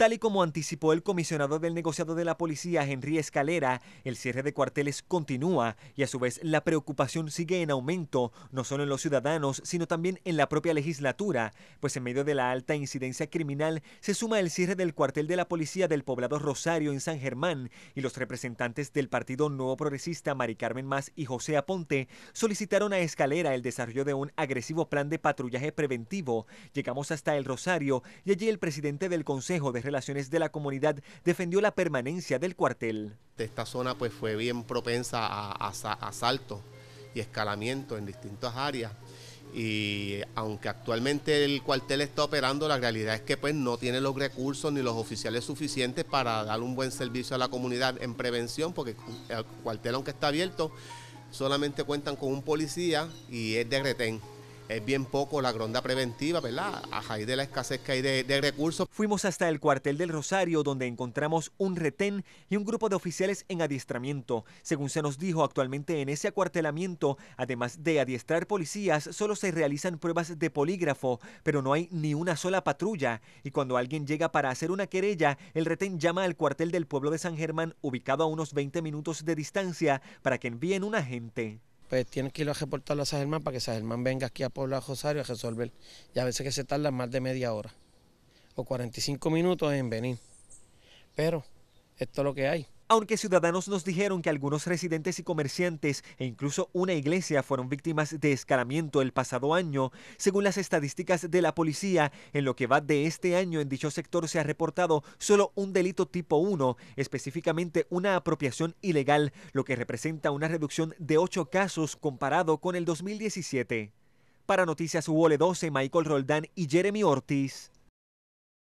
Tal y como anticipó el comisionado del negociado de la policía, Henry Escalera, el cierre de cuarteles continúa y a su vez la preocupación sigue en aumento, no solo en los ciudadanos, sino también en la propia legislatura, pues en medio de la alta incidencia criminal se suma el cierre del cuartel de la policía del poblado Rosario en San Germán y los representantes del Partido Nuevo Progresista Mari Carmen Más y José Aponte solicitaron a Escalera el desarrollo de un agresivo plan de patrullaje preventivo. Llegamos hasta el Rosario y allí el presidente del Consejo de Relaciones de la Comunidad defendió la permanencia del cuartel. Esta zona pues fue bien propensa a, asaltos y escalamiento en distintas áreas y aunque actualmente el cuartel está operando, la realidad es que pues no tiene los recursos ni los oficiales suficientes para dar un buen servicio a la comunidad en prevención, porque el cuartel aunque está abierto, solamente cuentan con un policía y es de retén es bien poco la gronda preventiva, ¿verdad? A raíz de la escasez que hay de, de recursos. Fuimos hasta el cuartel del Rosario, donde encontramos un retén y un grupo de oficiales en adiestramiento. Según se nos dijo, actualmente en ese acuartelamiento, además de adiestrar policías, solo se realizan pruebas de polígrafo, pero no hay ni una sola patrulla. Y cuando alguien llega para hacer una querella, el retén llama al cuartel del pueblo de San Germán, ubicado a unos 20 minutos de distancia, para que envíen un agente pues tienes que ir a reportarlo a para que San venga aquí a Puebla Rosario a resolver. Y a veces que se tarda más de media hora o 45 minutos en venir. Pero esto es lo que hay. Aunque ciudadanos nos dijeron que algunos residentes y comerciantes e incluso una iglesia fueron víctimas de escalamiento el pasado año, según las estadísticas de la policía, en lo que va de este año en dicho sector se ha reportado solo un delito tipo 1, específicamente una apropiación ilegal, lo que representa una reducción de 8 casos comparado con el 2017. Para Noticias UOL 12, Michael Roldán y Jeremy Ortiz.